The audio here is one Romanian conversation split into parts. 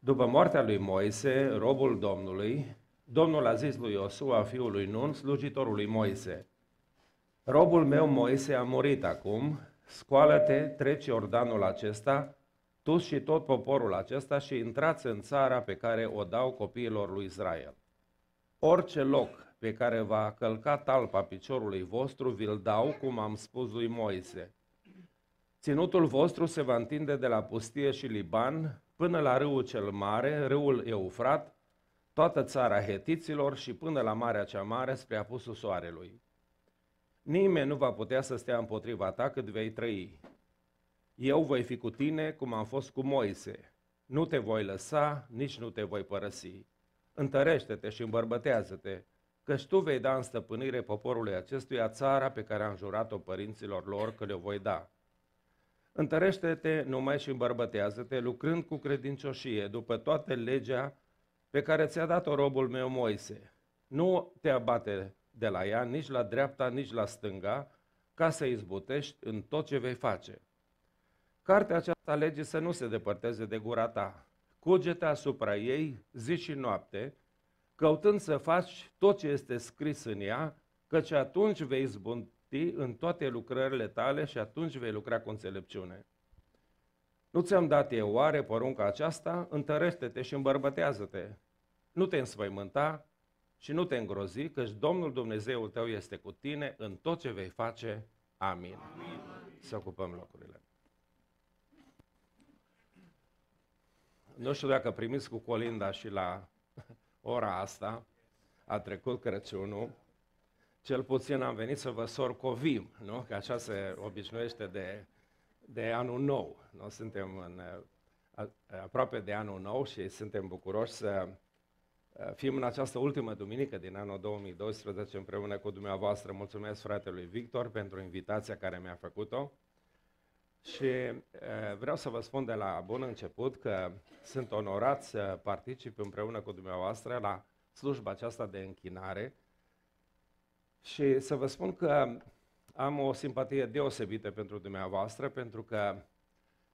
După moartea lui Moise, robul Domnului, Domnul a zis lui Iosua, fiul lui Nun, slujitorul lui Moise, Robul meu Moise a murit acum, scoală-te, treci Iordanul acesta, tu și tot poporul acesta și intrați în țara pe care o dau copiilor lui Israel. Orice loc pe care va călca talpa piciorului vostru, vi-l dau, cum am spus lui Moise. Ținutul vostru se va întinde de la pustie și Liban până la râul cel mare, râul Eufrat, toată țara hetiților și până la Marea cea Mare spre apusul soarelui. Nimeni nu va putea să stea împotriva ta cât vei trăi. Eu voi fi cu tine cum am fost cu Moise. Nu te voi lăsa, nici nu te voi părăsi. Întărește-te și îmbărbătează-te, căci tu vei da în stăpânire poporului acestuia țara pe care am jurat-o părinților lor că le voi da. Întărește-te numai și îmbărbătează-te, lucrând cu credincioșie, după toată legea pe care ți-a dat-o robul meu Moise. Nu te abate de la ea, nici la dreapta, nici la stânga, ca să izbutești în tot ce vei face. Cartea aceasta lege să nu se depărteze de gura ta. Cugete asupra ei zi și noapte, căutând să faci tot ce este scris în ea, căci atunci vei izbun- știi în toate lucrările tale și atunci vei lucra cu înțelepciune. Nu ți-am dat eu oare porunca aceasta? Întărește-te și îmbărbătează-te. Nu te însfăimânta și nu te îngrozi, căci Domnul Dumnezeul tău este cu tine în tot ce vei face. Amin. Amin. Să ocupăm locurile. Nu știu dacă primiți cu colinda și la ora asta, a trecut Crăciunul, cel puțin am venit să vă sorcovim, nu? că așa se obișnuiește de, de anul nou. Nu? Suntem în, aproape de anul nou și suntem bucuroși să fim în această ultimă duminică din anul 2012 împreună cu dumneavoastră. Mulțumesc fratelui Victor pentru invitația care mi-a făcut-o. Și vreau să vă spun de la bun început că sunt onorat să particip împreună cu dumneavoastră la slujba aceasta de închinare, și să vă spun că am o simpatie deosebită pentru dumneavoastră, pentru că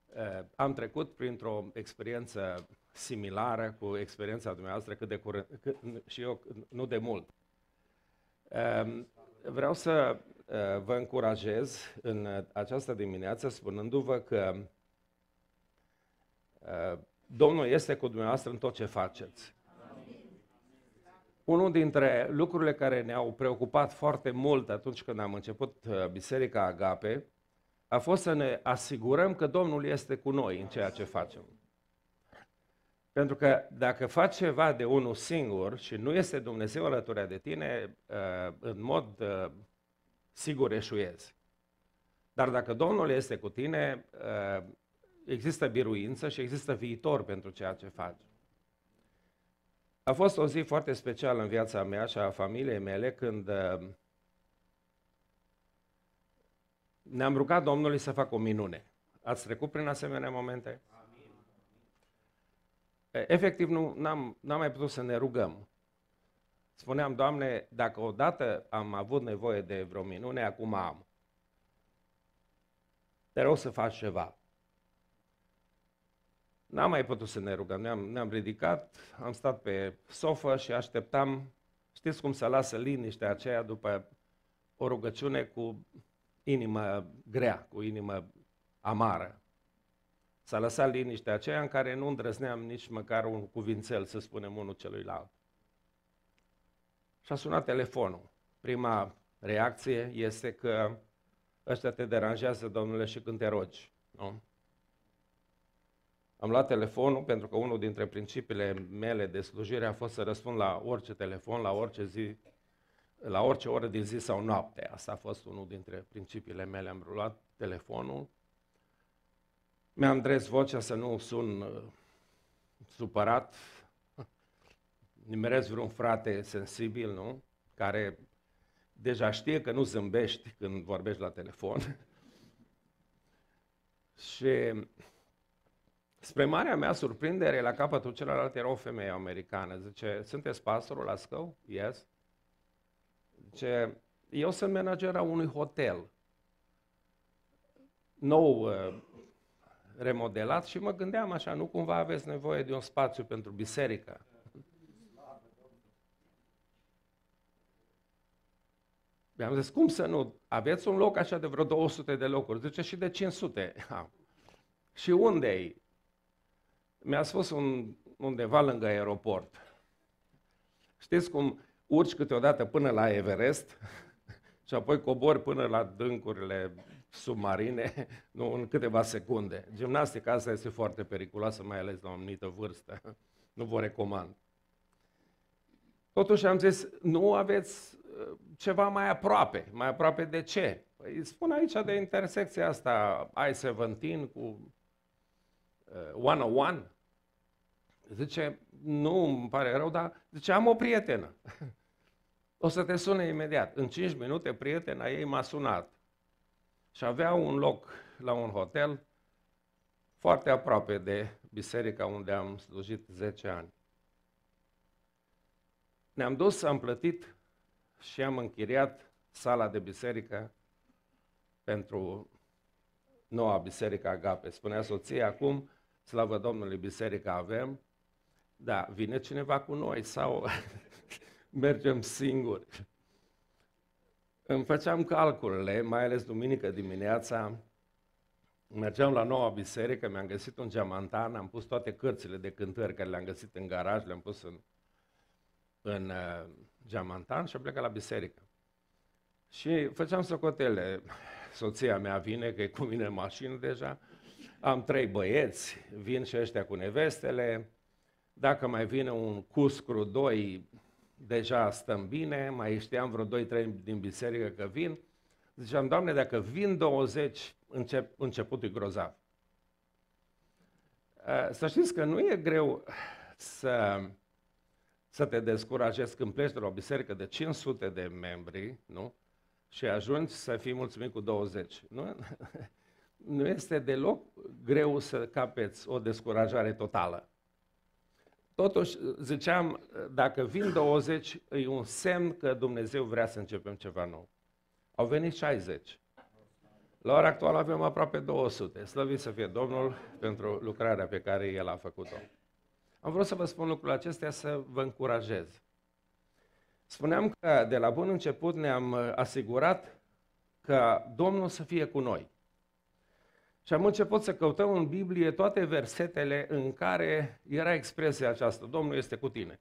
uh, am trecut printr-o experiență similară cu experiența dumneavoastră cât de curând, cât, și eu nu de mult. Uh, vreau să uh, vă încurajez în această dimineață spunându-vă că uh, Domnul este cu dumneavoastră în tot ce faceți. Unul dintre lucrurile care ne-au preocupat foarte mult atunci când am început uh, Biserica Agape a fost să ne asigurăm că Domnul este cu noi în ceea ce facem. Pentru că dacă faci ceva de unul singur și nu este Dumnezeu alături de tine, uh, în mod uh, sigur eșuezi. Dar dacă Domnul este cu tine, există biruință și există viitor pentru ceea ce faci. A fost o zi foarte specială în viața mea și a familiei mele când uh, ne-am rugat Domnului să facă o minune. Ați trecut prin asemenea momente? Amin. Efectiv, nu n-am, n-am mai putut să ne rugăm. Spuneam, Doamne, dacă odată am avut nevoie de vreo minune, acum am. Te rog să faci ceva. N-am mai putut să ne rugăm, ne-am, ne-am ridicat, am stat pe sofă și așteptam, știți cum să lasă liniștea aceea după o rugăciune cu inimă grea, cu inimă amară. S-a lăsat liniștea aceea în care nu îndrăzneam nici măcar un cuvințel, să spunem, unul celuilalt. Și a sunat telefonul. Prima reacție este că ăștia te deranjează, domnule, și când te rogi. Nu? Am luat telefonul pentru că unul dintre principiile mele de slujire a fost să răspund la orice telefon, la orice zi, la orice oră din zi sau noapte. Asta a fost unul dintre principiile mele. Am luat telefonul, mi-am dres vocea să nu sun uh, supărat, nimerez vreun frate sensibil, nu? Care deja știe că nu zâmbești când vorbești la telefon. și Spre marea mea surprindere, la capătul celălalt era o femeie americană. Zice, sunteți pastorul la Scău? Yes. Zice, eu sunt manager al unui hotel nou uh, remodelat și mă gândeam așa, nu cumva aveți nevoie de un spațiu pentru biserică. mi am zis, cum să nu? Aveți un loc așa de vreo 200 de locuri. Zice, și de 500. și unde -i? mi-a spus un, undeva lângă aeroport. Știți cum urci câteodată până la Everest și apoi cobori până la dâncurile submarine nu, în câteva secunde. Gimnastica asta este foarte periculoasă, mai ales la o anumită vârstă. Nu vă recomand. Totuși am zis, nu aveți uh, ceva mai aproape. Mai aproape de ce? Păi spun aici de intersecția asta I-17 cu uh, 101. Zice, nu, îmi pare rău, dar zice, am o prietenă. O să te sune imediat. În 5 minute, prietena ei m-a sunat. Și avea un loc la un hotel foarte aproape de biserica unde am slujit 10 ani. Ne-am dus, am plătit și am închiriat sala de biserică pentru noua biserică Agape. Spunea soția acum, slavă Domnului, biserica avem, da, vine cineva cu noi sau mergem singuri. Îmi făceam calculele, mai ales duminică dimineața, mergeam la noua biserică, mi-am găsit un geamantan, am pus toate cărțile de cântări care le-am găsit în garaj, le-am pus în, în uh, geamantan și am plecat la biserică. Și făceam socotele. Soția mea vine, că e cu mine în mașină deja, am trei băieți, vin și ăștia cu nevestele, dacă mai vine un cuscru, doi, deja stăm bine, mai știam vreo 2-3 din biserică că vin. Ziceam, Doamne, dacă vin 20, încep, începutul e grozav. Eh, să știți că nu e greu să, să te descurajezi când pleci de la o biserică de 500 de membri, nu? Și ajungi să fii mulțumit cu 20. Nu, nu este deloc greu să capeți o descurajare totală. Totuși, ziceam, dacă vin 20, e un semn că Dumnezeu vrea să începem ceva nou. Au venit 60. La ora actuală avem aproape 200. Slăvit să fie Domnul pentru lucrarea pe care El a făcut-o. Am vrut să vă spun lucrul acestea să vă încurajez. Spuneam că de la bun început ne-am asigurat că Domnul să fie cu noi. Și am început să căutăm în Biblie toate versetele în care era expresia aceasta, Domnul este cu tine.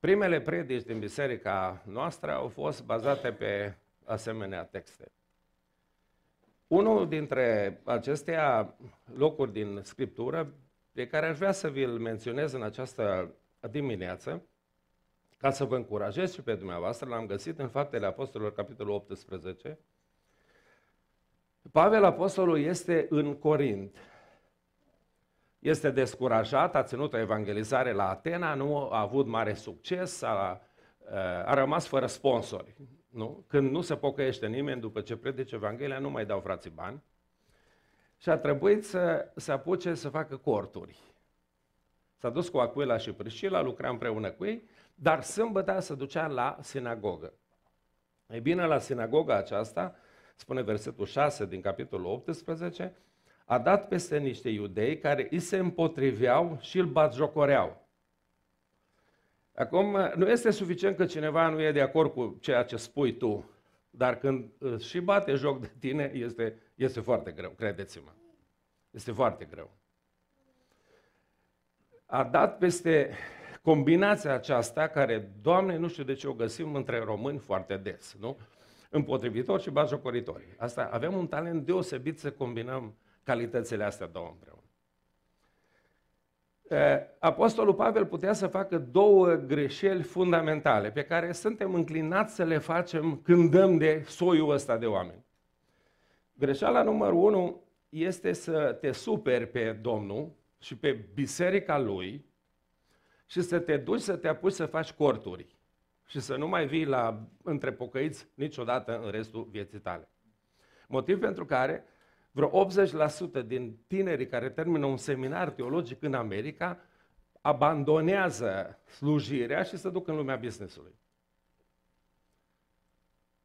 Primele predici din biserica noastră au fost bazate pe asemenea texte. Unul dintre acestea locuri din Scriptură pe care aș vrea să vi-l menționez în această dimineață, ca să vă încurajez și pe dumneavoastră, l-am găsit în Faptele Apostolilor, capitolul 18, Pavel Apostolul este în Corint. Este descurajat, a ținut o evangelizare la Atena, nu a avut mare succes, a, eh, a rămas fără sponsori. Nu? Când nu se pocăiește nimeni după ce predice Evanghelia, nu mai dau frații bani. Și a trebuit să se apuce să facă corturi. S-a dus cu Aquila și Priscila, lucra împreună cu ei, dar sâmbătă se ducea la sinagogă. Ei bine, la sinagoga aceasta spune versetul 6 din capitolul 18, a dat peste niște iudei care îi se împotriveau și îl batjocoreau. Acum, nu este suficient că cineva nu e de acord cu ceea ce spui tu, dar când uh, și bate joc de tine, este, este foarte greu, credeți-mă. Este foarte greu. A dat peste combinația aceasta, care, Doamne, nu știu de ce o găsim între români foarte des, nu? Uh, împotrivitori și bagiocoritori. Asta, avem un talent deosebit să combinăm calitățile astea două împreună. Apostolul Pavel putea să facă două greșeli fundamentale pe care suntem înclinați să le facem când dăm de soiul ăsta de oameni. Greșeala numărul unu este să te superi pe Domnul și pe biserica Lui și să te duci să te apuci să faci corturi și să nu mai vii la întrepocăiți niciodată în restul vieții tale. Motiv pentru care vreo 80% din tinerii care termină un seminar teologic în America abandonează slujirea și se duc în lumea businessului.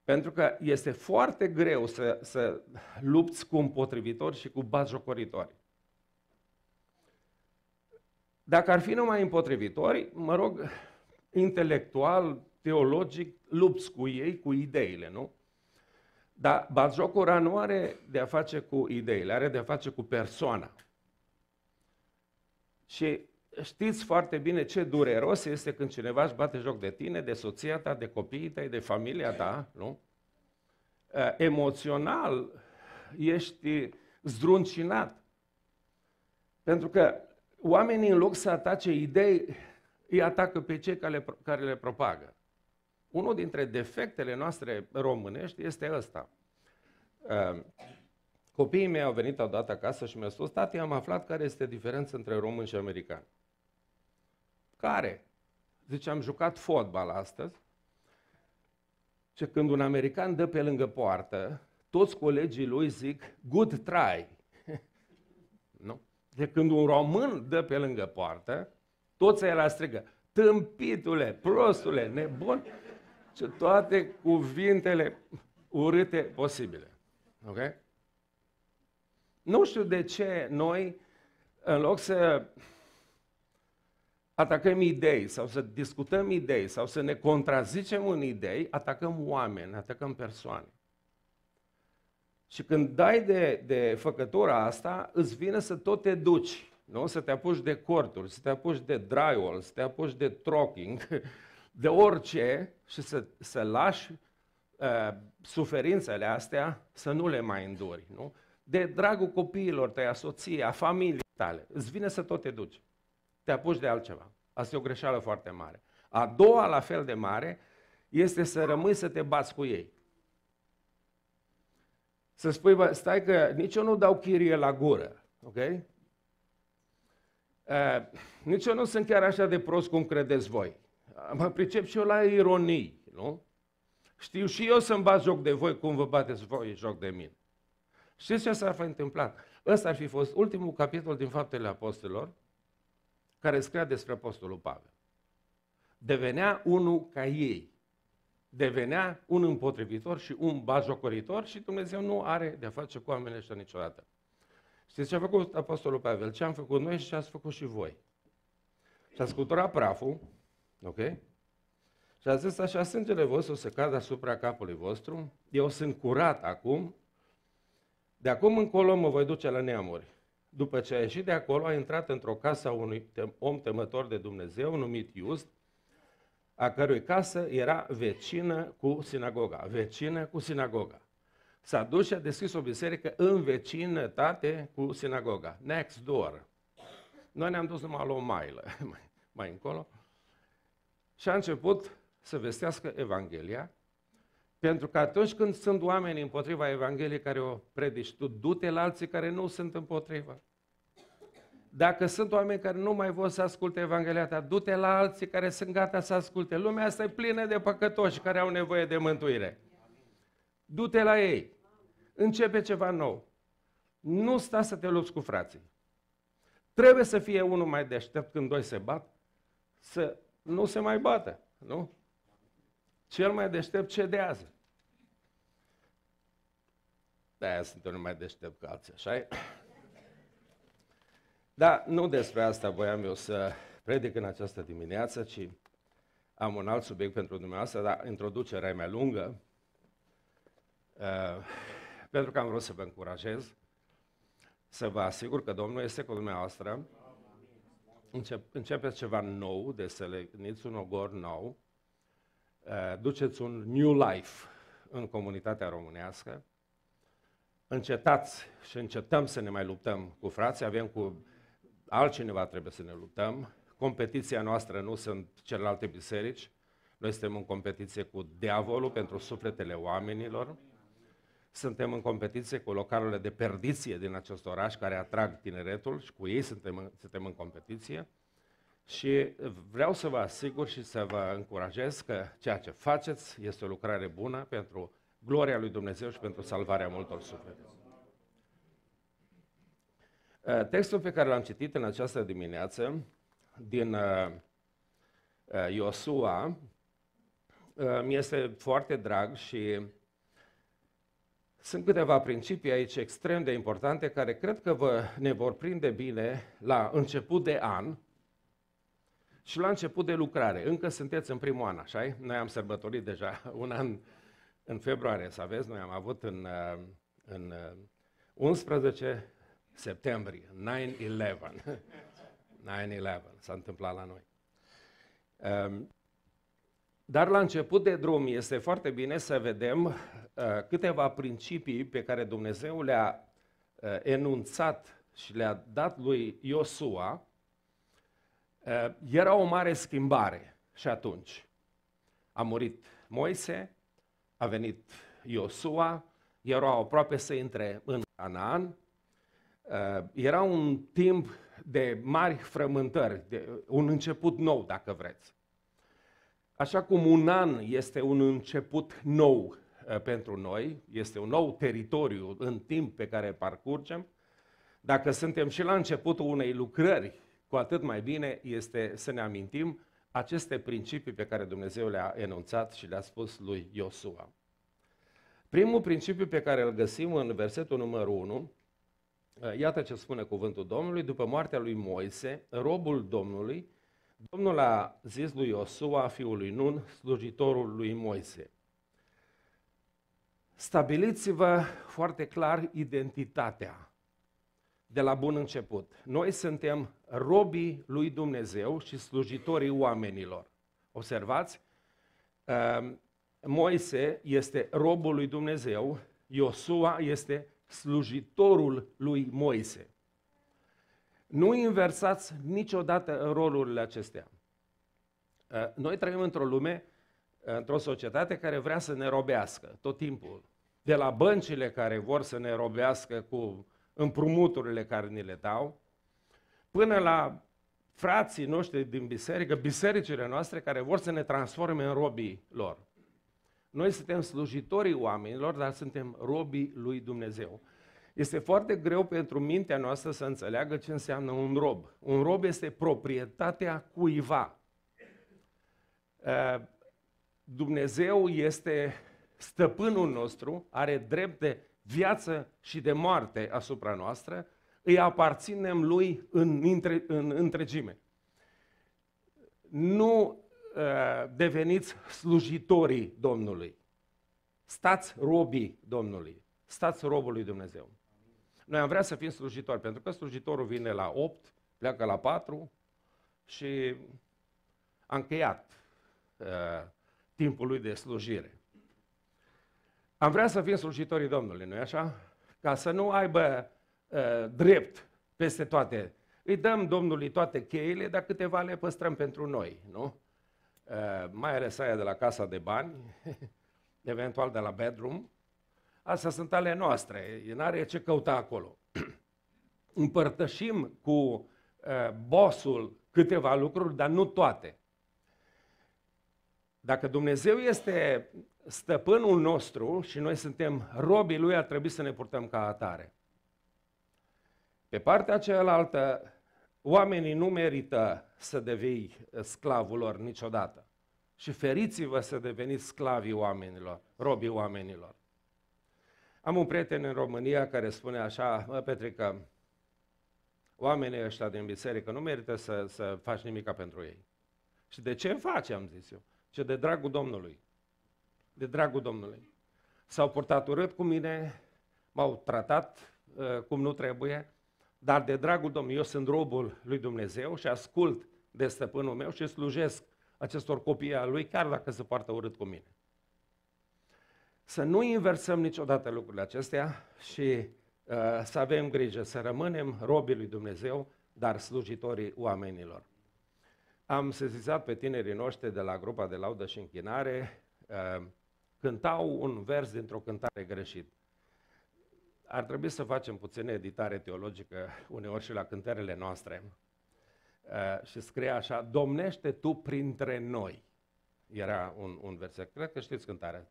Pentru că este foarte greu să, să lupți cu împotrivitori și cu bazjocoritori. Dacă ar fi numai împotrivitori, mă rog, intelectual, teologic lupți cu ei, cu ideile, nu? Dar batjocura nu are de a face cu ideile, are de a face cu persoana. Și știți foarte bine ce dureros este când cineva își bate joc de tine, de soția ta, de copiii tăi, de familia ta, nu? Ă, emoțional ești zdruncinat. Pentru că oamenii în loc să atace idei, îi atacă pe cei care le, care le propagă. Unul dintre defectele noastre românești este ăsta. Ehm, copiii mei au venit odată acasă și mi-au spus, tati, am aflat care este diferența între român și american. Care? Zice, am jucat fotbal astăzi Ce când un american dă pe lângă poartă, toți colegii lui zic, good try. nu? De când un român dă pe lângă poartă, toți ei la strigă, tâmpitule, prostule, nebun, și toate cuvintele urâte posibile. Ok? Nu știu de ce noi, în loc să atacăm idei sau să discutăm idei sau să ne contrazicem în idei, atacăm oameni, atacăm persoane. Și când dai de, de făcătura asta, îți vine să tot te duci, nu? Să te apuci de corturi, să te apuci de drywall, să te apuci de trocking, de orice și să, să lași uh, suferințele astea să nu le mai înduri. Nu? De dragul copiilor tăi, a soției, a familiei tale, îți vine să tot te duci. Te apuci de altceva. Asta e o greșeală foarte mare. A doua, la fel de mare, este să rămâi să te bați cu ei. Să spui, bă, stai că nici eu nu dau chirie la gură, ok? Uh, nici eu nu sunt chiar așa de prost cum credeți voi mă pricep și eu la ironii, nu? Știu și eu să-mi bat joc de voi cum vă bateți voi joc de mine. Știți ce s-ar fi întâmplat? Ăsta ar fi fost ultimul capitol din Faptele Apostolilor, care scria despre Apostolul Pavel. Devenea unul ca ei. Devenea un împotrivitor și un bajocoritor și Dumnezeu nu are de-a face cu oamenii ăștia niciodată. Știți ce a făcut Apostolul Pavel? Ce am făcut noi și ce ați făcut și voi? Și-a scuturat praful, Ok? Și a zis așa, sângele vostru să cadă asupra capului vostru, eu sunt curat acum, de acum încolo mă voi duce la neamuri. După ce a ieșit de acolo, a intrat într-o casă a unui om temător de Dumnezeu, numit Iust, a cărui casă era vecină cu sinagoga. Vecină cu sinagoga. S-a dus și a deschis o biserică în vecinătate cu sinagoga. Next door. Noi ne-am dus numai la o mailă, mai, mai încolo și a început să vestească Evanghelia, pentru că atunci când sunt oameni împotriva Evangheliei care o predici tu, du-te la alții care nu sunt împotriva. Dacă sunt oameni care nu mai vor să asculte Evanghelia ta, du-te la alții care sunt gata să asculte. Lumea asta e plină de păcătoși care au nevoie de mântuire. Du-te la ei. Începe ceva nou. Nu sta să te lupți cu frații. Trebuie să fie unul mai deștept când doi se bat, să nu se mai bată, nu? Cel mai deștept cedează. De-aia sunt unul mai deștept ca alții, așa -i? Da, nu despre asta voiam eu să predic în această dimineață, ci am un alt subiect pentru dumneavoastră, dar introducerea e mai lungă, uh, pentru că am vrut să vă încurajez, să vă asigur că Domnul este cu dumneavoastră începe, începeți ceva nou, deselegeți un ogor nou, eh, duceți un new life în comunitatea românească, încetați și încetăm să ne mai luptăm cu frații, avem cu altcineva trebuie să ne luptăm, competiția noastră nu sunt celelalte biserici, noi suntem în competiție cu diavolul pentru sufletele oamenilor, suntem în competiție cu localurile de perdiție din acest oraș care atrag tineretul și cu ei suntem în, suntem în competiție. Și vreau să vă asigur și să vă încurajez că ceea ce faceți este o lucrare bună pentru gloria lui Dumnezeu și pentru salvarea multor suflete. Uh, textul pe care l-am citit în această dimineață din uh, uh, Iosua mi este foarte drag și sunt câteva principii aici extrem de importante care cred că vă, ne vor prinde bine la început de an și la început de lucrare. Încă sunteți în primul an, așa -i? Noi am sărbătorit deja un an în februarie, să aveți, noi am avut în, uh, în 11 uh, septembrie, 9-11. 9-11 s-a întâmplat la noi. Um, dar la început de drum este foarte bine să vedem uh, câteva principii pe care Dumnezeu le-a uh, enunțat și le-a dat lui Iosua. Uh, era o mare schimbare și atunci. A murit Moise, a venit Iosua, erau aproape să intre în Canaan. Uh, era un timp de mari frământări, de un început nou, dacă vreți. Așa cum un an este un început nou eh, pentru noi, este un nou teritoriu în timp pe care parcurgem, dacă suntem și la începutul unei lucrări, cu atât mai bine este să ne amintim aceste principii pe care Dumnezeu le-a enunțat și le-a spus lui Iosua. Primul principiu pe care îl găsim în versetul numărul 1, eh, iată ce spune cuvântul Domnului, după moartea lui Moise, robul Domnului Domnul a zis lui Iosua, fiul lui Nun, slujitorul lui Moise, stabiliți-vă foarte clar identitatea de la bun început. Noi suntem robii lui Dumnezeu și slujitorii oamenilor. Observați? Ehm, Moise este robul lui Dumnezeu, Iosua este slujitorul lui Moise. Nu inversați niciodată rolurile acestea. Uh, noi trăim într-o lume, uh, într-o societate care vrea să ne robească tot timpul. De la băncile care vor să ne robească cu împrumuturile care ni le dau, până la frații noștri din biserică, bisericile noastre care vor să ne transforme în robii lor. Noi suntem slujitorii oamenilor, dar suntem robii lui Dumnezeu. Este foarte greu pentru mintea noastră să înțeleagă ce înseamnă un rob. Un rob este proprietatea cuiva. Eh, Dumnezeu este stăpânul nostru, are drept de viață și de moarte asupra noastră, îi aparținem lui în, între, în întregime. Nu uh, deveniți slujitorii Domnului. Stați robii Domnului. Stați robului Dumnezeu. Noi am vrea să fim slujitori, pentru că slujitorul vine la 8, pleacă la 4 și a încheiat uh, timpul lui de slujire. Am vrea să fim slujitorii Domnului, nu-i așa? Ca să nu aibă uh, drept peste toate. Îi dăm Domnului toate cheile, dar câteva le păstrăm pentru noi, nu? Uh, mai ales aia de la casa de bani, eventual de la bedroom, Astea sunt ale noastre, n-are ce căuta acolo. Împărtășim cu uh, câteva lucruri, dar nu toate. Dacă Dumnezeu este stăpânul nostru și noi suntem robii lui, ar trebui să ne purtăm ca atare. Pe partea cealaltă, oamenii nu merită să devii sclavul lor niciodată. Și feriți-vă să deveniți sclavii oamenilor, robii oamenilor. Am un prieten în România care spune așa, mă, că oamenii ăștia din biserică nu merită să, să faci nimica pentru ei. Și de ce faci, am zis eu? Ce de dragul Domnului. De dragul Domnului. S-au purtat urât cu mine, m-au tratat uh, cum nu trebuie, dar de dragul Domnului, eu sunt robul lui Dumnezeu și ascult de stăpânul meu și slujesc acestor copii a lui, chiar dacă se poartă urât cu mine. Să nu inversăm niciodată lucrurile acestea și uh, să avem grijă să rămânem robii lui Dumnezeu, dar slujitorii oamenilor. Am sezizat pe tinerii noștri de la grupa de laudă și închinare, uh, cântau un vers dintr-o cântare greșit. Ar trebui să facem puțină editare teologică uneori și la cântările noastre. Uh, și scrie așa, domnește tu printre noi. Era un, un verset, cred că știți cântarea.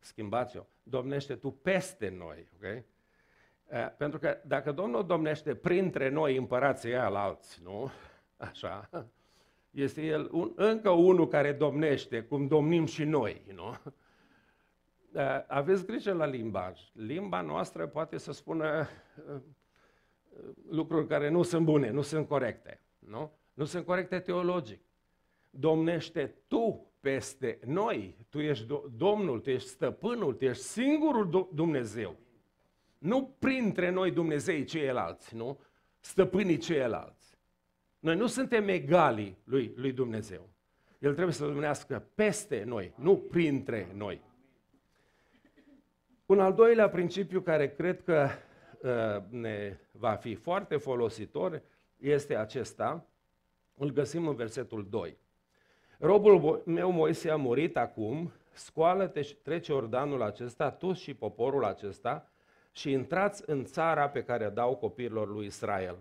Schimbați-o. Domnește tu peste noi. Okay? Eh, pentru că dacă Domnul domnește printre noi împărații al alți, nu? Așa. Este el un, încă unul care domnește, cum domnim și noi, nu? Eh, aveți grijă la limbaj. Limba noastră poate să spună eh, lucruri care nu sunt bune, nu sunt corecte, nu? Nu sunt corecte teologic. Domnește tu peste noi. Tu ești Domnul, tu ești stăpânul, tu ești singurul Dumnezeu. Nu printre noi Dumnezei ceilalți, nu? Stăpânii ceilalți. Noi nu suntem egali lui, lui Dumnezeu. El trebuie să domnească peste noi, nu printre noi. Un al doilea principiu care cred că uh, ne va fi foarte folositor este acesta. Îl găsim în versetul 2. Robul meu Moise a murit acum, scoală-te și trece Ordanul acesta, tu și poporul acesta, și intrați în țara pe care dau copiilor lui Israel.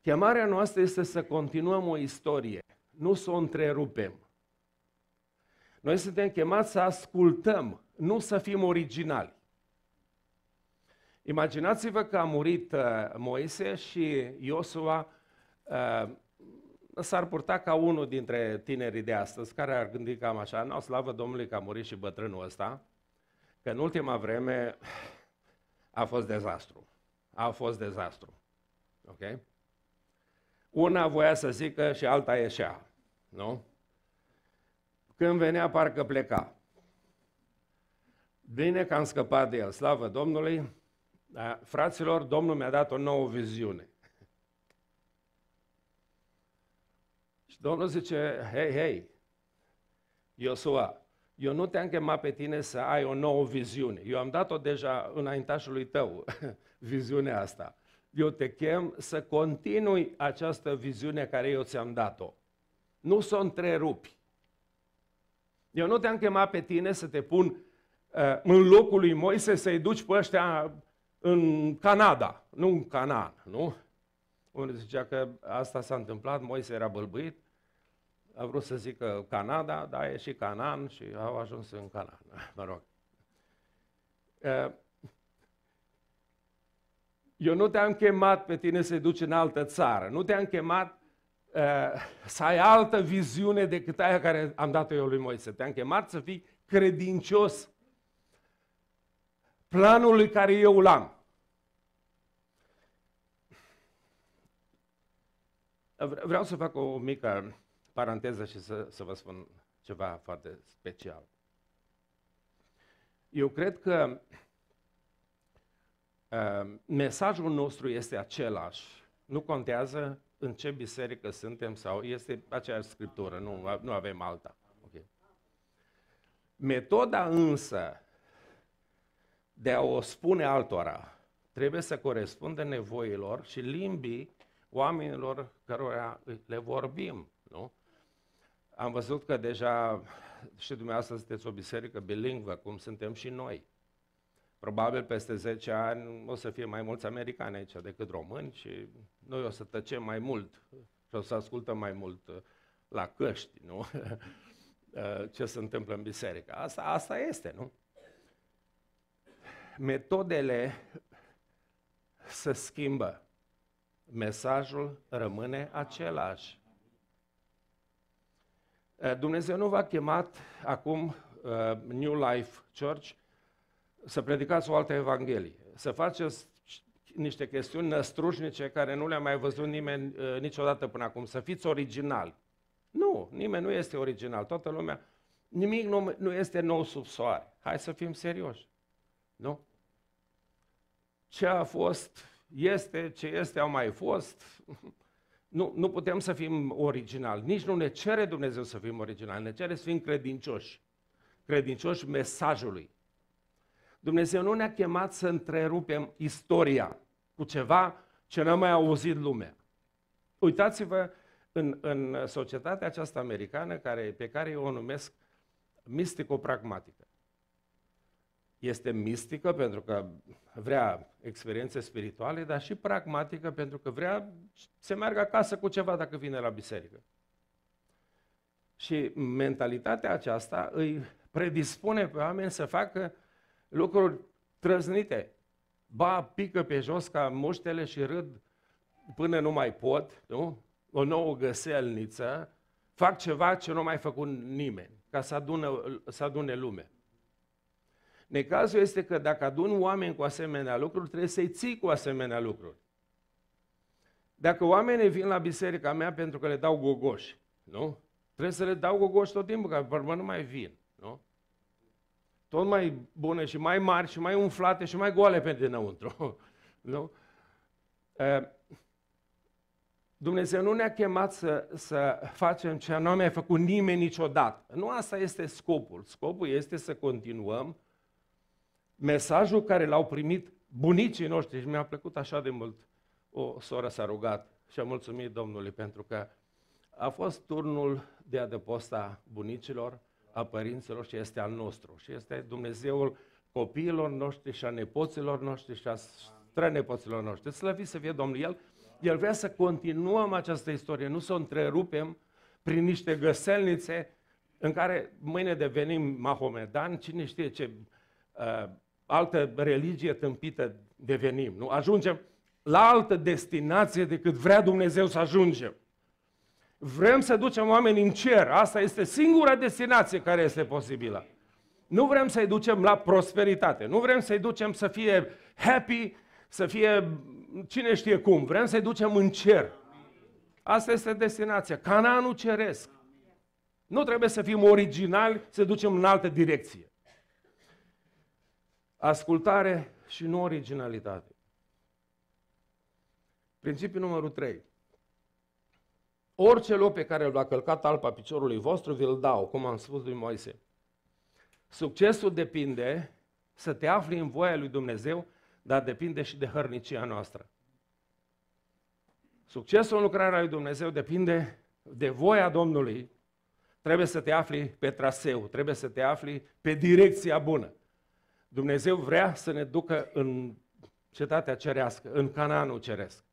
Chemarea noastră este să continuăm o istorie, nu să o întrerupem. Noi suntem chemați să ascultăm, nu să fim originali. Imaginați-vă că a murit uh, Moise și Iosua uh, s-ar purta ca unul dintre tinerii de astăzi, care ar gândi cam așa, nu, slavă Domnului că a murit și bătrânul ăsta, că în ultima vreme a fost dezastru. A fost dezastru. Ok? Una voia să zică și alta ieșea. Nu? Când venea, parcă pleca. Bine că am scăpat de el, slavă Domnului. fraților, Domnul mi-a dat o nouă viziune. Și Domnul zice, hei, hei, Iosua, eu nu te-am chemat pe tine să ai o nouă viziune. Eu am dat-o deja înaintașului tău, viziunea asta. Eu te chem să continui această viziune care eu ți-am dat-o. Nu să o întrerupi. Eu nu te-am chemat pe tine să te pun uh, în locul lui Moise să-i duci pe ăștia în Canada, nu în Canaan, nu? Unul zicea că asta s-a întâmplat, Moise era bălbuit, a vrut să zică Canada, dar e și Canaan și au ajuns în Canaan, mă rog. Eu nu te-am chemat pe tine să duci în altă țară, nu te-am chemat să ai altă viziune decât aia care am dat-o eu lui Moise. Te-am chemat să fii credincios planului care eu l-am. Vreau să fac o mică paranteză și să, să vă spun ceva foarte special. Eu cred că uh, mesajul nostru este același. Nu contează în ce biserică suntem sau este aceeași scriptură, nu, nu avem alta. Okay. Metoda însă de a o spune altora trebuie să corespundă nevoilor și limbii oamenilor cărora le vorbim. Nu? Am văzut că deja și dumneavoastră sunteți o biserică bilingvă, cum suntem și noi. Probabil peste 10 ani o să fie mai mulți americani aici decât români și noi o să tăcem mai mult și o să ascultăm mai mult uh, la căști, nu? Uh, ce se întâmplă în biserică. Asta, asta este, nu? Metodele se schimbă. Mesajul rămâne același. Eh, Dumnezeu nu v-a chemat acum eh, New Life Church să predicați o altă Evanghelie, să faceți niște chestiuni năstrușnice care nu le-a mai văzut nimeni eh, niciodată până acum, să fiți originali. Nu, nimeni nu este original, toată lumea, nimic nu, nu este nou sub soare. Hai să fim serioși, nu? Ce a fost, este, ce este, au mai fost, nu, nu putem să fim originali, nici nu ne cere Dumnezeu să fim originali, ne cere să fim credincioși, credincioși mesajului. Dumnezeu nu ne-a chemat să întrerupem istoria cu ceva ce n-a mai auzit lumea. Uitați-vă în, în societatea aceasta americană, care, pe care eu o numesc mistico-pragmatică este mistică pentru că vrea experiențe spirituale, dar și pragmatică pentru că vrea să meargă acasă cu ceva dacă vine la biserică. Și mentalitatea aceasta îi predispune pe oameni să facă lucruri trăznite. Ba, pică pe jos ca muștele și râd până nu mai pot, nu? O nouă găselniță, fac ceva ce nu mai făcut nimeni, ca să, adună, să adune lume. Necazul este că dacă adun oameni cu asemenea lucruri, trebuie să-i ții cu asemenea lucruri. Dacă oamenii vin la biserica mea pentru că le dau gogoși, nu? Trebuie să le dau gogoși tot timpul, că vorba nu mai vin, nu? Tot mai bune și mai mari și mai umflate și mai goale pe dinăuntru, nu? Dumnezeu nu ne-a chemat să, să facem ce nu a făcut nimeni niciodată. Nu asta este scopul. Scopul este să continuăm mesajul care l-au primit bunicii noștri și mi-a plăcut așa de mult. O soră s-a rugat și a mulțumit Domnului pentru că a fost turnul de adăpost a bunicilor, a părinților și este al nostru. Și este Dumnezeul copiilor noștri și a nepoților noștri și a strănepoților noștri. Slăvit să fie Domnul El. El vrea să continuăm această istorie, nu să o întrerupem prin niște găselnițe în care mâine devenim mahomedan, cine știe ce uh, altă religie tâmpită devenim, nu? Ajungem la altă destinație decât vrea Dumnezeu să ajungem. Vrem să ducem oameni în cer. Asta este singura destinație care este posibilă. Nu vrem să-i ducem la prosperitate. Nu vrem să-i ducem să fie happy, să fie cine știe cum. Vrem să-i ducem în cer. Asta este destinația. Canaanul ceresc. Nu trebuie să fim originali, să ducem în altă direcție. Ascultare și nu originalitate. Principiul numărul 3. Orice loc pe care îl va călcat alpa piciorului vostru, vi-l dau, cum am spus lui Moise. Succesul depinde să te afli în voia lui Dumnezeu, dar depinde și de hărnicia noastră. Succesul în lucrarea lui Dumnezeu depinde de voia Domnului. Trebuie să te afli pe traseu, trebuie să te afli pe direcția bună. Dumnezeu vrea să ne ducă în cetatea cerească, în Canaanul ceresc.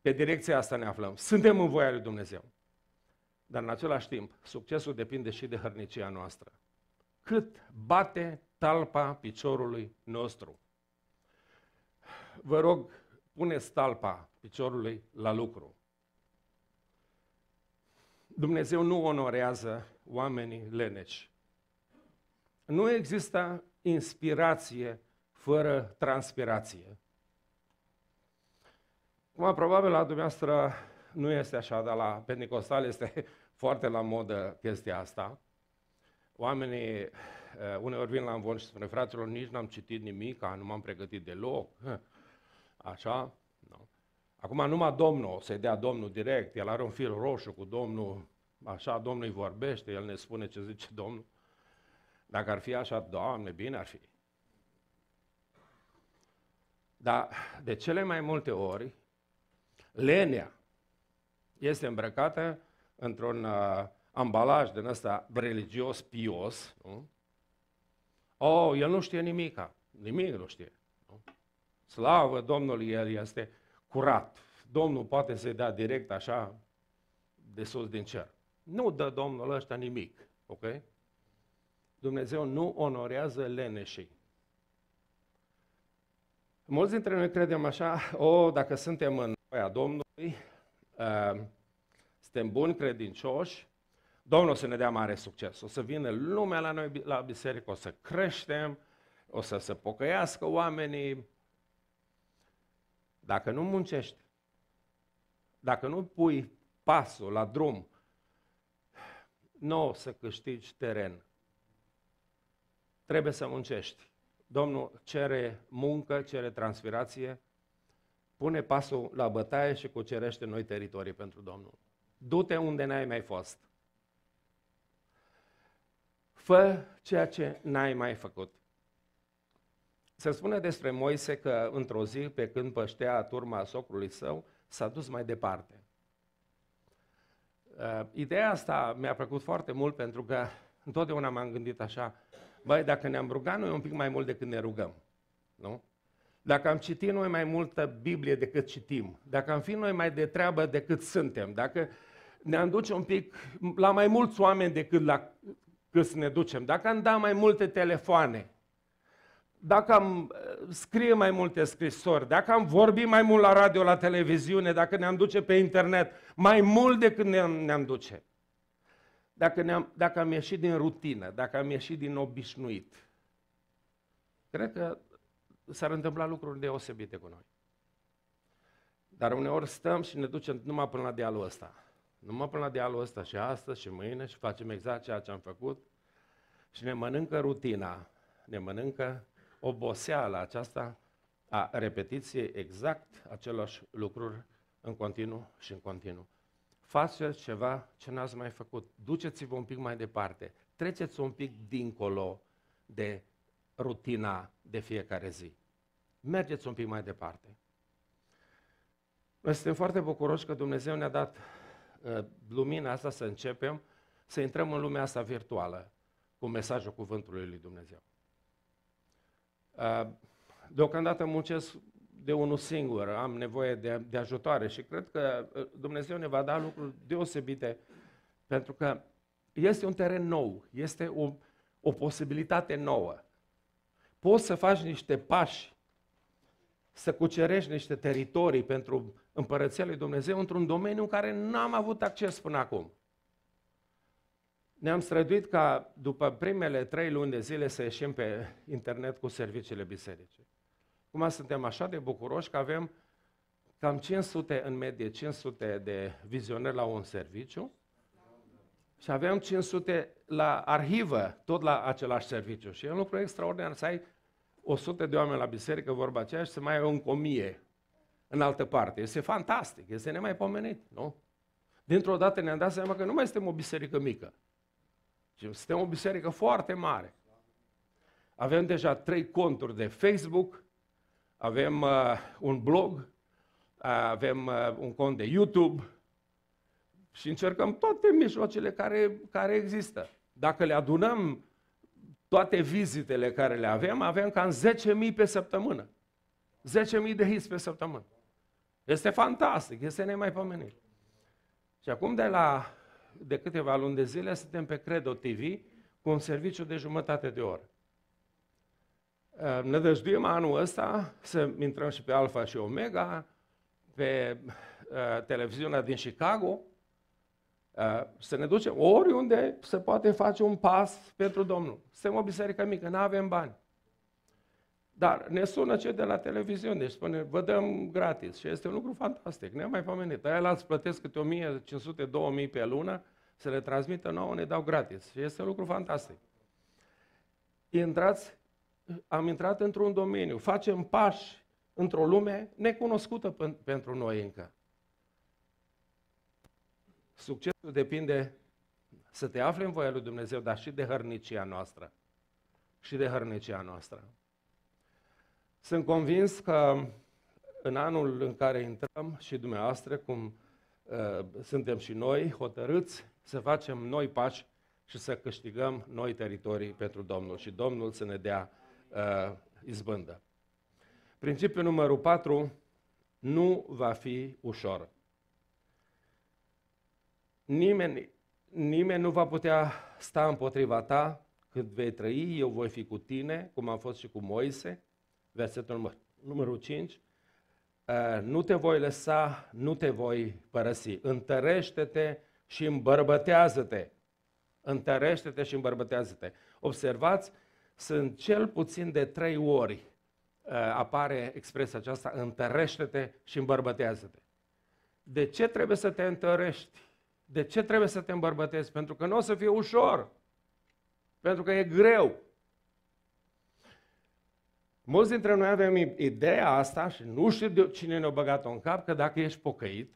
Pe direcția asta ne aflăm. Suntem în voia lui Dumnezeu. Dar în același timp, succesul depinde și de hărnicia noastră. Cât bate talpa piciorului nostru. Vă rog, puneți talpa piciorului la lucru. Dumnezeu nu onorează oamenii leneci. Nu există inspirație fără transpirație. Acum, probabil la dumneavoastră nu este așa, dar la Pentecostal este foarte la modă chestia asta. Oamenii eh, uneori vin la învon și spune, fraților, nici n-am citit nimic, nu m-am pregătit deloc. Așa? Nu. Acum numai Domnul, să-i dea Domnul direct, el are un fir roșu cu Domnul, așa Domnul îi vorbește, el ne spune ce zice Domnul. Dacă ar fi așa, Doamne, bine ar fi. Dar de cele mai multe ori, lenea este îmbrăcată într-un uh, ambalaj din ăsta religios, pios. Nu? Oh, el nu știe nimica. Nimic nu știe. Nu? Slavă Domnului, el este curat. Domnul poate să-i dea direct așa de sus din cer. Nu dă Domnul ăsta nimic. Ok? Dumnezeu nu onorează leneșii. Mulți dintre noi credem așa, o, oh, dacă suntem în voia Domnului, uh, suntem buni, credincioși, Domnul o să ne dea mare succes, o să vină lumea la noi la biserică, o să creștem, o să se pocăiască oamenii. Dacă nu muncești, dacă nu pui pasul la drum, nu o să câștigi teren trebuie să muncești. Domnul cere muncă, cere transpirație, pune pasul la bătaie și cucerește noi teritorii pentru Domnul. Du-te unde n-ai mai fost. Fă ceea ce n-ai mai făcut. Se spune despre Moise că într-o zi, pe când păștea turma socrului său, s-a dus mai departe. Uh, ideea asta mi-a plăcut foarte mult pentru că întotdeauna m-am gândit așa, Băi, dacă ne-am rugat noi un pic mai mult decât ne rugăm, nu? Dacă am citit noi mai multă Biblie decât citim, dacă am fi noi mai de treabă decât suntem, dacă ne-am duce un pic la mai mulți oameni decât la cât ne ducem, dacă am da mai multe telefoane, dacă am uh, scrie mai multe scrisori, dacă am vorbit mai mult la radio, la televiziune, dacă ne-am duce pe internet, mai mult decât ne-am, ne-am duce, dacă, ne-am, dacă am ieșit din rutină, dacă am ieșit din obișnuit, cred că s-ar întâmpla lucruri deosebite cu noi. Dar uneori stăm și ne ducem numai până la dealul ăsta. Numai până la dealul ăsta și astăzi și mâine și facem exact ceea ce am făcut și ne mănâncă rutina, ne mănâncă oboseala aceasta a repetiției exact același lucruri în continuu și în continuu faceți ceva ce n-ați mai făcut. Duceți-vă un pic mai departe. Treceți un pic dincolo de rutina de fiecare zi. Mergeți un pic mai departe. Noi suntem foarte bucuroși că Dumnezeu ne-a dat uh, lumina asta să începem să intrăm în lumea asta virtuală cu mesajul Cuvântului Lui Dumnezeu. Uh, deocamdată muncesc de unul singur, am nevoie de, de ajutoare și cred că uh, Dumnezeu ne va da lucruri deosebite, pentru că este un teren nou, este o, o posibilitate nouă. Poți să faci niște pași, să cucerești niște teritorii pentru împărăția lui Dumnezeu într-un domeniu în care n-am avut acces până acum. Ne-am străduit ca după primele trei luni de zile să ieșim pe internet cu serviciile bisericii. Acum suntem așa de bucuroși că avem cam 500 în medie, 500 de vizionări la un serviciu și avem 500 la arhivă, tot la același serviciu. Și e un lucru extraordinar să ai 100 de oameni la biserică, vorba aceea, și să mai ai încă 1000 în altă parte. Este fantastic, este nemaipomenit, nu? Dintr-o dată ne-am dat seama că nu mai suntem o biserică mică, ci suntem o biserică foarte mare. Avem deja trei conturi de Facebook, avem uh, un blog, uh, avem uh, un cont de YouTube și încercăm toate mijloacele care, care există. Dacă le adunăm toate vizitele care le avem, avem cam 10.000 pe săptămână. 10.000 de hits pe săptămână. Este fantastic, este nemaipomenit. Și acum de la de câteva luni de zile suntem pe Credo TV cu un serviciu de jumătate de oră. Ehm, ne nădăjduim anul ăsta să intrăm și pe Alfa și Omega, pe ehm, televiziunea din Chicago, ehm, să ne ducem oriunde se poate face un pas pentru Domnul. Suntem o biserică mică, nu avem bani. Dar ne sună cei de la televiziune, și spune, vă dăm gratis. Și este un lucru fantastic, ne-am mai pomenit. Aia la plătesc câte 1500-2000 pe lună, să le transmită nouă, ne dau gratis. Și este un lucru fantastic. Intrați am intrat într-un domeniu, facem pași într-o lume necunoscută pentru noi încă. Succesul depinde să te afli în voia lui Dumnezeu, dar și de hărnicia noastră. Și de hărnicia noastră. Sunt convins că în anul în care intrăm și dumneavoastră, cum uh, suntem și noi, hotărâți să facem noi pași și să câștigăm noi teritorii pentru Domnul și Domnul să ne dea uh, izbândă. Principiul numărul 4, nu va fi ușor. Nimeni, nimeni nu va putea sta împotriva ta cât vei trăi, eu voi fi cu tine, cum am fost și cu Moise. Versetul număr, numărul 5. Uh, nu te voi lăsa, nu te voi părăsi. Întărește-te și îmbărbătează-te. Întărește-te și îmbărbătează-te. Observați, sunt cel puțin de trei ori uh, apare expresia aceasta, întărește-te și îmbărbătează-te. De ce trebuie să te întărești? De ce trebuie să te îmbărbătezi? Pentru că nu o să fie ușor. Pentru că e greu. Mulți dintre noi avem ideea asta și nu știu de cine ne-a băgat-o în cap, că dacă ești pocăit,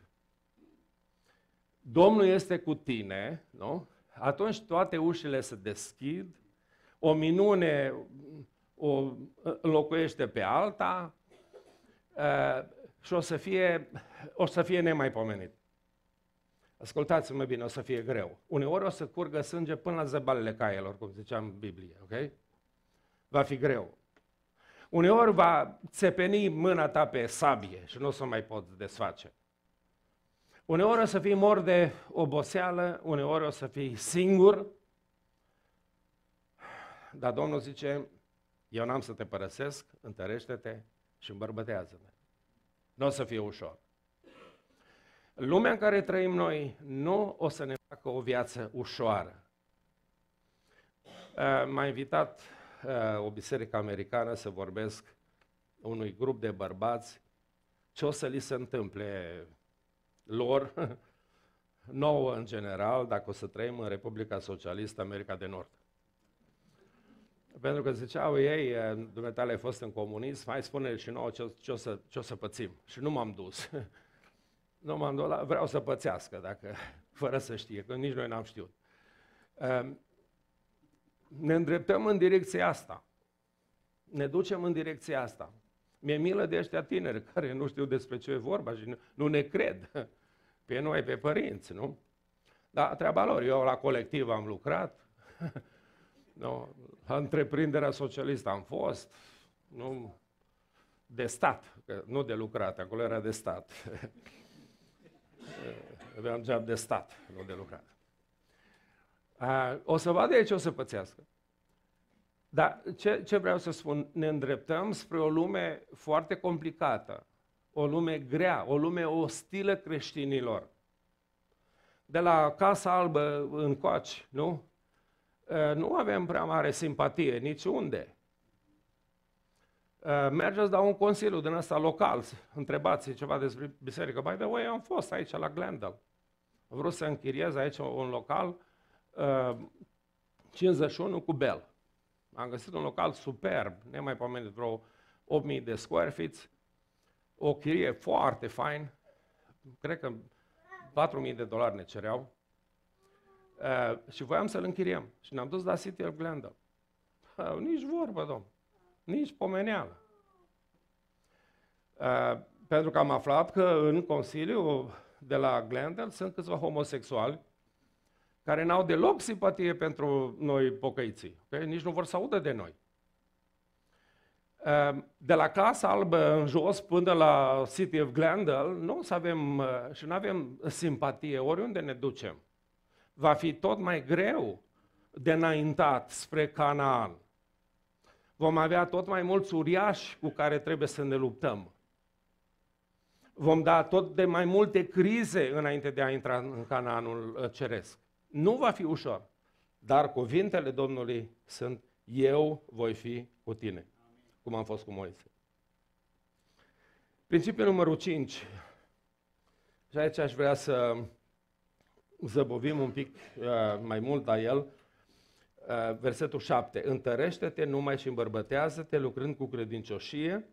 Domnul este cu tine, nu? atunci toate ușile se deschid o minune o înlocuiește pe alta și o să fie, o să fie nemaipomenit. Ascultați-mă bine, o să fie greu. Uneori o să curgă sânge până la zăbalele caielor, cum ziceam în Biblie, ok? Va fi greu. Uneori va țepeni mâna ta pe sabie și nu o să mai poți desface. Uneori o să fii mor de oboseală, uneori o să fii singur, dar Domnul zice, eu n-am să te părăsesc, întărește-te și îmbărbătează te Nu o să fie ușor. Lumea în care trăim noi nu o să ne facă o viață ușoară. Eh, m-a invitat eh, o biserică americană să vorbesc unui grup de bărbați ce o să li se întâmple lor, nouă în general, dacă o să trăim în Republica Socialistă America de Nord. Pentru că ziceau ei, dumneavoastră ai fost în comunism, hai spune și nouă ce, ce, o să, ce o să pățim. Și nu m-am dus. nu m-am dus, la, vreau să pățească, dacă, fără să știe, că nici noi n-am știut. Ehm, ne îndreptăm în direcția asta. Ne ducem în direcția asta. Mi-e milă de ăștia tineri care nu știu despre ce e vorba și nu ne cred. Pe noi, pe părinți, nu? Dar treaba lor, eu la colectiv am lucrat, nu, întreprinderea socialistă am fost, nu, de stat, nu de lucrat, acolo era de stat. Aveam deja de stat, nu de lucrat. A, o să vadă aici, o să pățească. Dar ce, ce vreau să spun? Ne îndreptăm spre o lume foarte complicată, o lume grea, o lume ostilă creștinilor. De la Casa Albă încoace, nu? Eh, nu avem prea mare simpatie niciunde. Eh, Mergeți la un consiliu din ăsta local, întrebați ceva despre biserică. By the way, am fost aici la Glendale. Am vrut să închiriez aici un local 51 eh, cu bel. Am găsit un local superb, nemaipomenit, vreo 8000 de square feet, o chirie foarte fain, cred că 4000 de dolari ne cereau, Eh, și voiam să-l închiriem. Și ne-am dus la City of Glendale. Uh, nici vorbă, domn. Nici pomeneală. Uh, pentru că am aflat că în Consiliu de la Glendale sunt câțiva homosexuali care n-au deloc simpatie pentru noi pocăiții. Okay? Nici nu vor să audă de noi. De la Casa Albă în jos până la City of Glendale, nu o să avem și nu avem simpatie oriunde ne ducem va fi tot mai greu de înaintat spre Canaan. Vom avea tot mai mulți uriași cu care trebuie să ne luptăm. Vom da tot de mai multe crize înainte de a intra în Canaanul uh, ceresc. Nu va fi ușor, dar cuvintele Domnului sunt eu voi fi cu tine, cum am fost cu Moise. Principiul numărul 5. Și aici aș vrea să zăbovim un pic uh, mai mult la el, uh, versetul 7. Întărește-te numai și îmbărbătează-te lucrând cu credincioșie,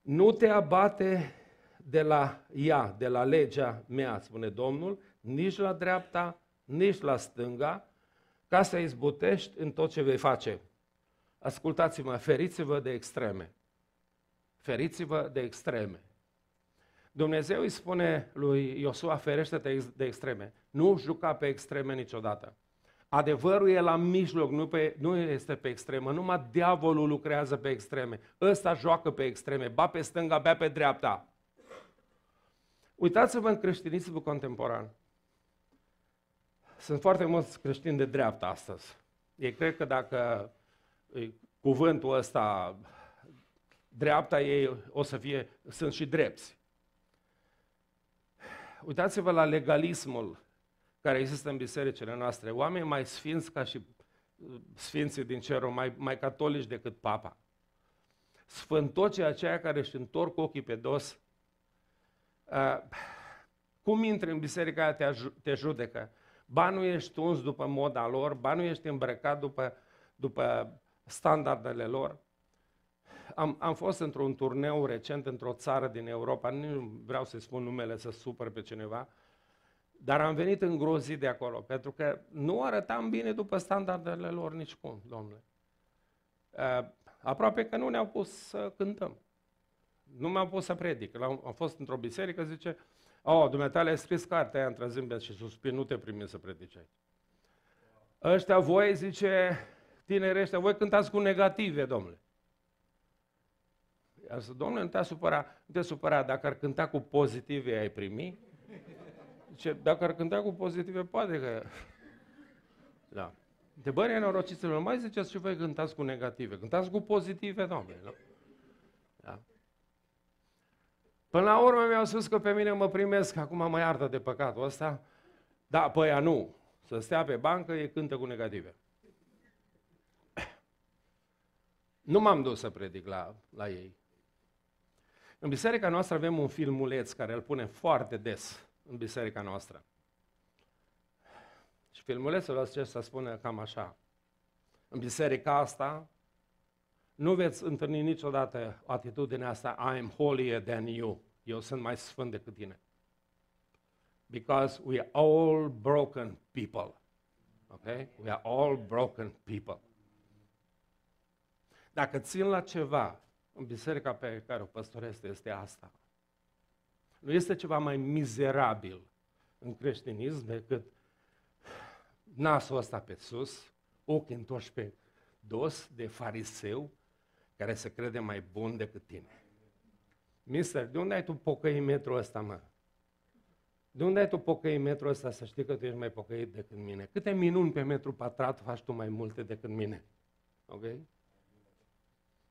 nu te abate de la ea, de la legea mea, spune Domnul, nici la dreapta, nici la stânga, ca să izbutești în tot ce vei face. Ascultați-mă, feriți-vă de extreme. Feriți-vă de extreme. Dumnezeu îi spune lui Iosua, ferește-te de extreme. Nu juca pe extreme niciodată. Adevărul e la mijloc, nu, pe, nu este pe extremă. Numai diavolul lucrează pe extreme. Ăsta joacă pe extreme. Ba pe stânga, bea pe dreapta. Uitați-vă în creștinismul contemporan. Sunt foarte mulți creștini de dreapta astăzi. Ei cred că dacă cuvântul ăsta dreapta ei o să fie, sunt și drepți. Uitați-vă la legalismul care există în bisericile noastre. Oameni mai sfinți ca și uh, sfinții din cerul, mai, mai catolici decât papa. Sfântocii aceia care își întorc ochii pe dos. Uh, cum intri în biserica aia, te, te judecă. Ba nu ești uns după moda lor, ba nu ești îmbrăcat după, după standardele lor am, am fost într-un turneu recent într-o țară din Europa, nu vreau să spun numele să supăr pe cineva, dar am venit îngrozit de acolo, pentru că nu arătam bine după standardele lor nicicum, domnule. Uh, aproape că nu ne-au pus să cântăm. Nu mi-au pus să predic. Am fost într-o biserică, zice, oh, dumneavoastră ai scris cartea aia între zâmbet și suspin, nu te primi să predici aici. Ăștia voi, zice, tinerește, voi cântați cu negative, domnule. Asta, domnule, nu te supărat, nu te supăra, dacă ar cânta cu pozitive, ai primi? Zice, dacă ar cânta cu pozitive, poate că... Da. De bă, nenorociților, mai ziceți și voi cântați cu negative. Cântați cu pozitive, domnule. Nu? Da. Până la urmă mi-au spus că pe mine mă primesc, acum mă iartă de păcatul ăsta. Da, ea nu. Să stea pe bancă, e cântă cu negative. Nu m-am dus să predic la, la ei. În biserica noastră avem un filmuleț care îl punem foarte des în biserica noastră. Și filmulețul acesta spune cam așa. În biserica asta nu veți întâlni niciodată atitudinea asta I am holier than you. Eu sunt mai sfânt decât tine. Because we are all broken people. Okay? We are all broken people. Dacă țin la ceva biserica pe care o păstoresc este asta. Nu este ceva mai mizerabil în creștinism decât nasul ăsta pe sus, ochii întoși pe dos de fariseu care se crede mai bun decât tine. Mister, de unde ai tu metru ăsta, mă? De unde ai tu pocăi metru ăsta să știi că tu ești mai pocăit decât mine? Câte minuni pe metru pătrat faci tu mai multe decât mine? Okay?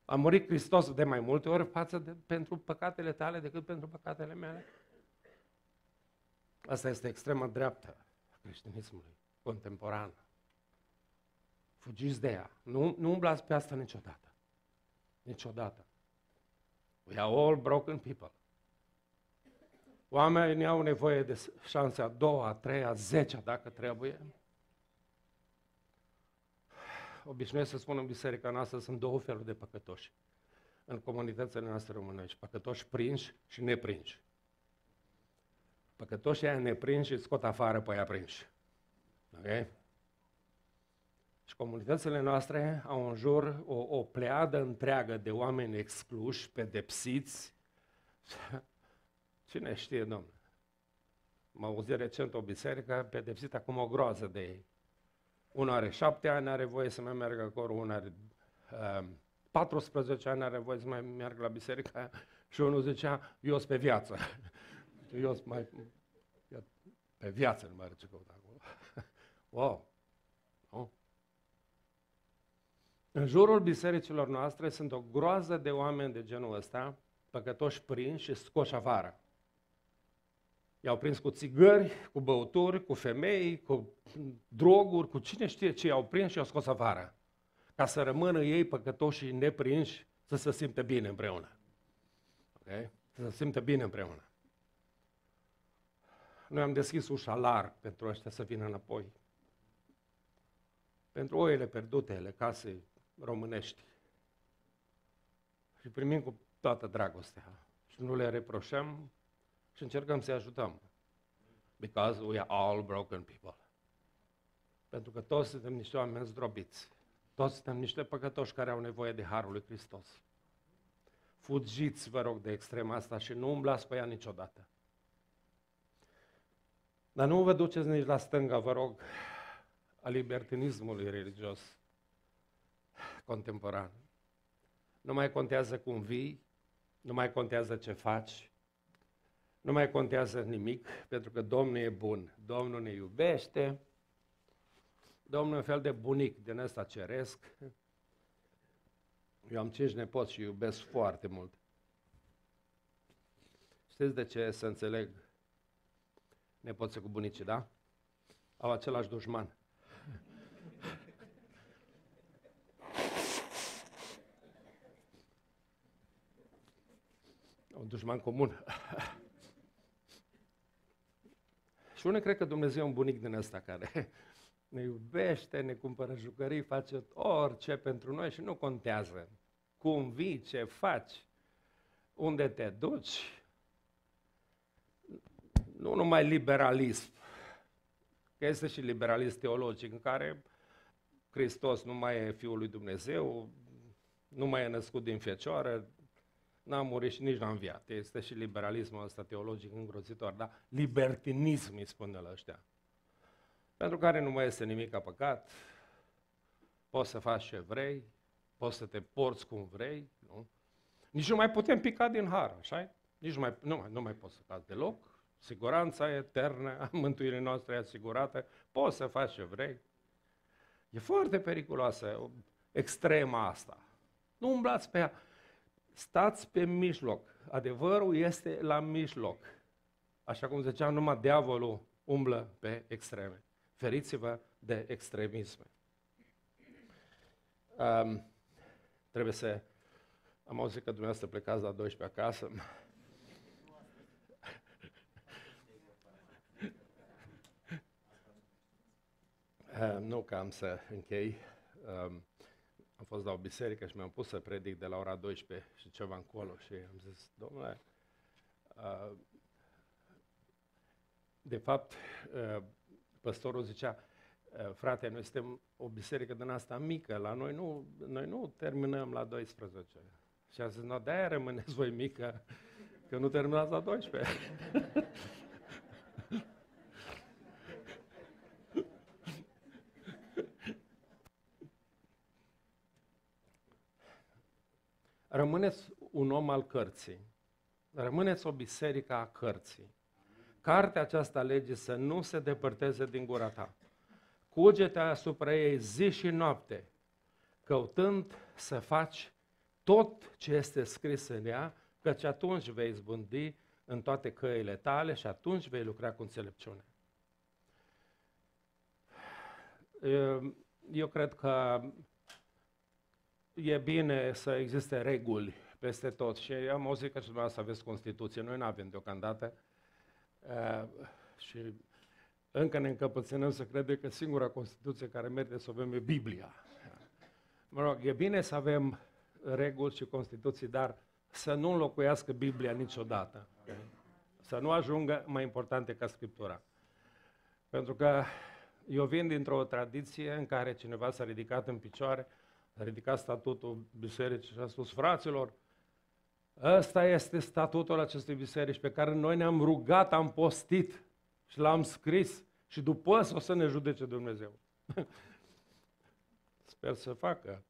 A murit Hristos de mai multe ori față de, pentru păcatele tale decât pentru păcatele mele? Asta este extrema dreaptă a creștinismului contemporan. Fugiți de ea. Nu, nu umblați pe asta niciodată. Niciodată. We are all broken people. Oamenii au nevoie de șanse a doua, a treia, a zecea, dacă trebuie obișnuiesc să spun în biserica noastră, sunt două feluri de păcătoși în comunitățile noastre românești, păcătoși prinși și neprinși. Păcătoșii aia neprinși și scot afară pe aia prinși. Ok? Și comunitățile noastre au în jur o, o pleadă întreagă de oameni excluși, pedepsiți. Cine știe, domnule? M-au auzit recent o biserică pedepsită acum o groază de ei. Unul are șapte ani, are voie să mai meargă acolo, unul are uh, um, 14 ani, are voie să mai meargă la biserica aia. Și unul zicea, eu sunt pe viață. eu sunt mai... Pe viață nu mai are ce căuta acolo. wow! oh! În jurul bisericilor noastre sunt o groază de oameni de genul ăsta, păcătoși prinși și scoși afară. I-au prins cu țigări, cu băuturi, cu femei, cu droguri, cu cine știe ce i-au prins și i-au scos afară. Ca să rămână ei păcătoși și neprinși să se simtă bine împreună. Okay? Să se simtă bine împreună. Noi am deschis ușa larg pentru ăștia să vină înapoi. Pentru oile pierdute ale casei românești. Și primim cu toată dragostea. Și nu le reproșăm și încercăm să-i ajutăm. Because we are all broken people. Pentru că toți suntem niște oameni zdrobiți. Toți suntem niște păcătoși care au nevoie de Harul lui Hristos. Fugiți, vă rog, de extrema asta și nu umblați pe ea niciodată. Dar nu vă duceți nici la stânga, vă rog, a libertinismului religios contemporan. Nu mai contează cum vii, nu mai contează ce faci, nu mai contează nimic, pentru că Domnul e bun, Domnul ne iubește, Domnul e un fel de bunic din ăsta ceresc. Eu am cinci nepoți și iubesc foarte mult. Știți de ce să înțeleg nepoții cu bunicii, da? Au același dușman. un dușman comun. rugăciune, cred că Dumnezeu e un bunic din ăsta care ne iubește, ne cumpără jucării, face orice pentru noi și nu contează cum vii, ce faci, unde te duci. Nu numai liberalism, că este și liberalism teologic în care Hristos nu mai e Fiul lui Dumnezeu, nu mai e născut din fecioară, n-a murit și nici n-a înviat. Este și liberalismul ăsta teologic îngrozitor, dar libertinism îi spune la ăștia. Pentru care nu mai este nimic a păcat, poți să faci ce vrei, poți să te porți cum vrei, nu? Nici nu mai putem pica din har, așa Nici nu mai, nu, nu mai poți să faci deloc, siguranța eternă a mântuirii noastre asigurată, poți să faci ce vrei. E foarte periculoasă extrema asta. Nu umblați pe ea stați pe mijloc. Adevărul este la mijloc. Așa cum zicea numai diavolul umblă pe extreme. Feriți-vă de extremisme. Um, trebuie să... Am auzit că dumneavoastră plecați la 12 acasă. Uh, nu că am să închei. Um, am fost la o biserică și mi-am pus să predic de la ora 12 și ceva încolo și am zis, domnule, uh, de fapt, uh, păstorul zicea, uh, frate, noi suntem o biserică din asta mică, la noi nu, noi nu terminăm la 12. Și a zis, no, de-aia rămâneți voi mică, că nu terminați la 12. rămâneți un om al cărții. Rămâneți o biserică a cărții. Cartea aceasta lege să nu se depărteze din gura ta. Cugete asupra ei zi și noapte, căutând să faci tot ce este scris în ea, căci atunci vei zbândi în toate căile tale și atunci vei lucra cu înțelepciune. Eu cred că e bine să existe reguli peste tot și am auzit că și dumneavoastră aveți Constituție, noi nu avem deocamdată uh, și încă ne încăpățânăm să crede că singura Constituție care merge să avem e Biblia. Mă rog, e bine să avem reguli și Constituții, dar să nu înlocuiască Biblia niciodată. Să nu ajungă mai importante ca Scriptura. Pentru că eu vin dintr-o tradiție în care cineva s-a ridicat în picioare a ridicat statutul bisericii și a spus, fraților, ăsta este statutul acestei biserici pe care noi ne-am rugat, am postit și l-am scris și după o să ne judece Dumnezeu. Sper să facă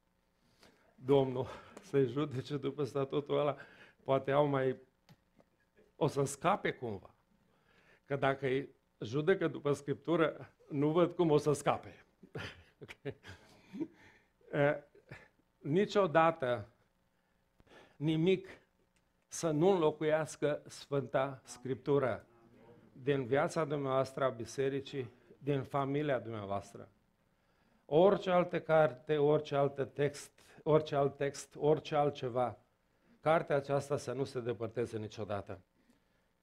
Domnul să-i judece după statutul ăla. Poate au mai... O să scape cumva. Că dacă îi judecă după Scriptură, nu văd cum o să scape. niciodată nimic să nu înlocuiască Sfânta Scriptură din viața dumneavoastră a bisericii, din familia dumneavoastră. Orice altă carte, orice alt text, orice alt text, orice altceva, cartea aceasta să nu se depărteze niciodată.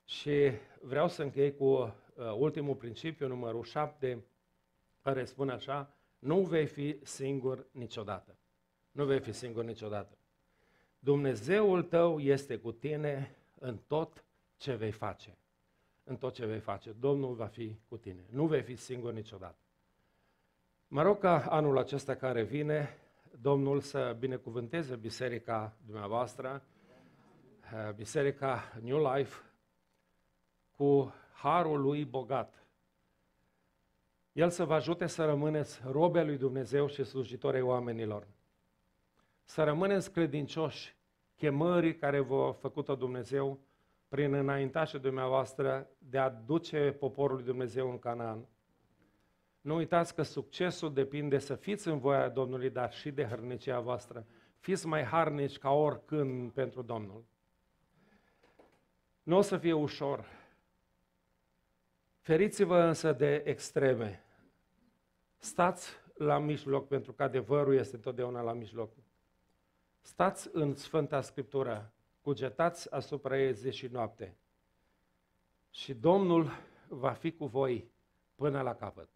Și vreau să închei cu uh, ultimul principiu, numărul 7, care spune așa, nu vei fi singur niciodată. Nu vei fi singur niciodată. Dumnezeul tău este cu tine în tot ce vei face. În tot ce vei face. Domnul va fi cu tine. Nu vei fi singur niciodată. Mă rog ca anul acesta care vine, Domnul să binecuvânteze biserica dumneavoastră, eh, biserica New Life, cu harul lui bogat. El să vă ajute să rămâneți robe lui Dumnezeu și slujitorii oamenilor să rămâneți credincioși chemării care v-a făcut-o Dumnezeu prin înaintașul dumneavoastră de a duce poporul lui Dumnezeu în Canaan. Nu uitați că succesul depinde să fiți în voia Domnului, dar și de hărnicia voastră. Fiți mai harnici ca oricând pentru Domnul. Nu o să fie ușor. Feriți-vă însă de extreme. Stați la mijloc, pentru că adevărul este întotdeauna la mijloc. Stați în Sfânta Scriptură, cugetați asupra ei zi și noapte și Domnul va fi cu voi până la capăt.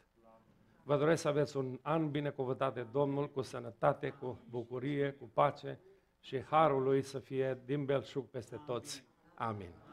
Vă doresc să aveți un an binecuvântat de Domnul, cu sănătate, cu bucurie, cu pace și harul lui să fie din belșug peste toți. Amin.